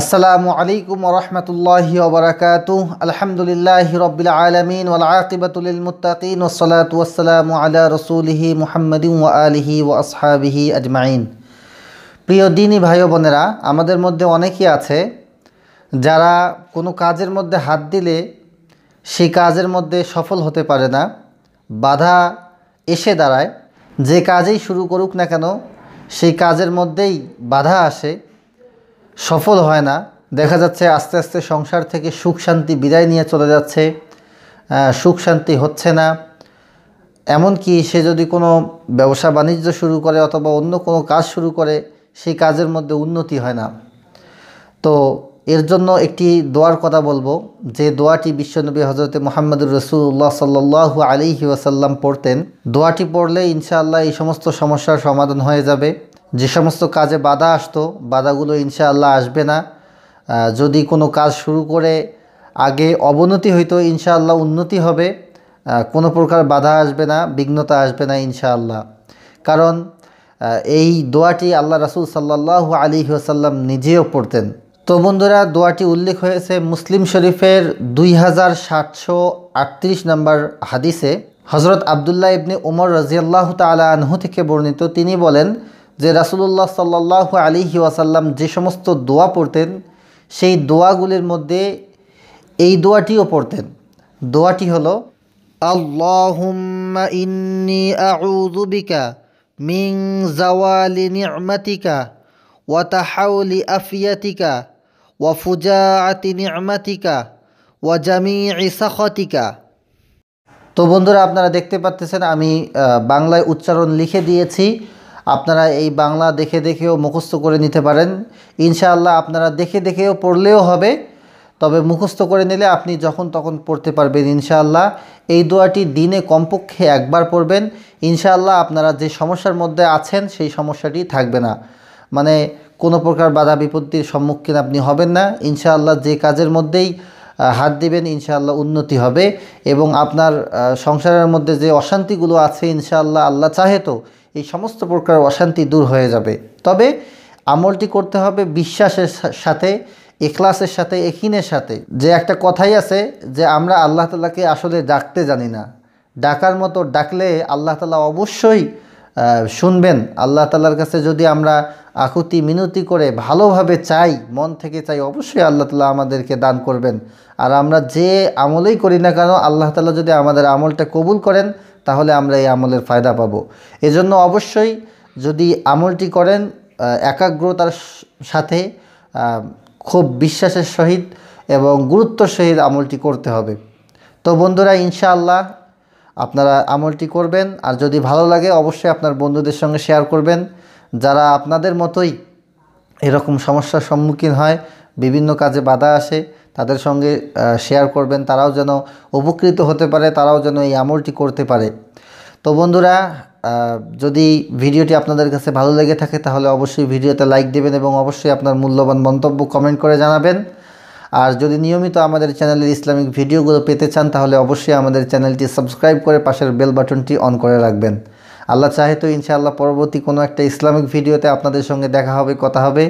আসসালামু আলাইকুম রহমতুল্লাহ ওবরাকাত আলহামদুলিল্লাহ রবিল আলমিন ওলাকিবতুল মুতাকিন ওসলাত ওসালাম আলা রসুলহি মুহাম্মদ ও আলহি ও আসহাবিহি আজমাইন প্রিয় দিনী ভাই বোনেরা আমাদের মধ্যে অনেকেই আছে যারা কোনো কাজের মধ্যে হাত দিলে সেই কাজের মধ্যে সফল হতে পারে না বাধা এসে দাঁড়ায় যে কাজেই শুরু করুক না কেন সেই কাজের মধ্যেই বাধা আসে সফল হয় না দেখা যাচ্ছে আস্তে আস্তে সংসার থেকে সুখ শান্তি বিদায় নিয়ে চলে যাচ্ছে সুখ শান্তি হচ্ছে না এমনকি সে যদি কোনো ব্যবসা বাণিজ্য শুরু করে অথবা অন্য কোনো কাজ শুরু করে সেই কাজের মধ্যে উন্নতি হয় না তো এর জন্য একটি দোয়ার কথা বলবো যে দোয়াটি বিশ্বনবী হজরতে মোহাম্মদুর রসুল্লাহ সাল্লু আলিহি ওয়াসাল্লাম পড়তেন দোয়াটি পড়লে ইনশাআল্লাহ এই সমস্ত সমস্যার সমাধান হয়ে যাবে যে সমস্ত কাজে বাধা আসতো বাধাগুলো ইনশাআল্লাহ আসবে না যদি কোনো কাজ শুরু করে আগে অবনতি হইতো ইনশাআল্লাহ উন্নতি হবে কোনো প্রকার বাধা আসবে না বিঘ্নতা আসবে না ইনশাআল্লাহ কারণ এই দোয়াটি আল্লাহ রাসুল সাল্লাহ আলী ওসাল্লাম নিজেও পড়তেন তো বন্ধুরা দোয়াটি উল্লেখ হয়েছে মুসলিম শরীফের দুই হাজার সাতশো আটত্রিশ নম্বর হাদিসে হজরত আবদুল্লাহ ইবনে ওমর রাজিয়াল্লাহ তালা আনহু থেকে বর্ণিত তিনি বলেন যে রাসুলুল্লাহ সাল্লাহ আলিহি ওয়াসাল্লাম যে সমস্ত দোয়া পড়তেন সেই দোয়াগুলির মধ্যে এই দোয়াটিও পড়তেন দোয়াটি হলো ওয়া ওয়া ওয়া তো বন্ধুরা আপনারা দেখতে পাচ্ছেন আমি বাংলায় উচ্চারণ লিখে দিয়েছি আপনারা এই বাংলা দেখে দেখেও মুখস্থ করে নিতে পারেন ইনশাআল্লাহ আপনারা দেখে দেখেও পড়লেও হবে তবে মুখস্থ করে নিলে আপনি যখন তখন পড়তে পারবেন ইনশাআল্লাহ এই দোয়াটি দিনে কমপক্ষে একবার পড়বেন ইনশাআল্লাহ আপনারা যে সমস্যার মধ্যে আছেন সেই সমস্যাটি থাকবে না মানে কোনো প্রকার বাধা বিপত্তির সম্মুখীন আপনি হবেন না ইনশাআল্লাহ যে কাজের মধ্যেই হাত দিবেন ইনশাআল্লাহ উন্নতি হবে এবং আপনার সংসারের মধ্যে যে অশান্তিগুলো আছে ইনশাআল্লাহ আল্লাহ চাহে তো এই সমস্ত প্রকার অশান্তি দূর হয়ে যাবে তবে আমলটি করতে হবে বিশ্বাসের সাথে এখলাসের সাথে এখিনের সাথে যে একটা কথাই আছে যে আমরা আল্লাহ তালাকে আসলে ডাকতে জানি না ডাকার মতো ডাকলে আল্লাহ তালা অবশ্যই শুনবেন আল্লাহ তালার কাছে যদি আমরা আকুতি মিনতি করে ভালোভাবে চাই মন থেকে চাই অবশ্যই আল্লাহ তালা আমাদেরকে দান করবেন আর আমরা যে আমলেই করি না কেন আল্লাহ তালা যদি আমাদের আমলটা কবুল করেন তাহলে আমরা এই আমলের ফায়দা পাবো এজন্য অবশ্যই যদি আমলটি করেন একাগ্রতার সাথে খুব বিশ্বাসের সহিত এবং গুরুত্ব সহিত আমলটি করতে হবে তো বন্ধুরা ইনশাআল্লাহ আপনারা আমলটি করবেন আর যদি ভালো লাগে অবশ্যই আপনার বন্ধুদের সঙ্গে শেয়ার করবেন যারা আপনাদের মতোই এরকম সমস্যার সম্মুখীন হয় বিভিন্ন কাজে বাধা আসে তাদের সঙ্গে শেয়ার করবেন তারাও যেন উপকৃত হতে পারে তারাও যেন এই আমলটি করতে পারে তো বন্ধুরা যদি ভিডিওটি আপনাদের কাছে ভালো লেগে থাকে তাহলে অবশ্যই ভিডিওতে লাইক দেবেন এবং অবশ্যই আপনার মূল্যবান মন্তব্য কমেন্ট করে জানাবেন আর যদি নিয়মিত আমাদের চ্যানেলের ইসলামিক ভিডিওগুলো পেতে চান তাহলে অবশ্যই আমাদের চ্যানেলটি সাবস্ক্রাইব করে পাশের বেল বাটনটি অন করে রাখবেন আল্লাহ চাহে তো ইনশাআল্লাহ পরবর্তী কোনো একটা ইসলামিক ভিডিওতে আপনাদের সঙ্গে দেখা হবে কথা হবে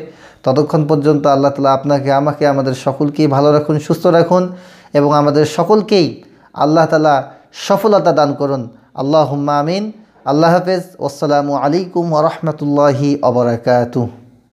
ততক্ষণ পর্যন্ত আল্লাহ তালা আপনাকে আমাকে আমাদের সকলকেই ভালো রাখুন সুস্থ রাখুন এবং আমাদের সকলকেই আল্লাহ তালা সফলতা দান করুন আল্লাহ আমিন আল্লাহ হাফেজ আসসালামু আলাইকুম রহমতুল্লাহি অবরাকাতু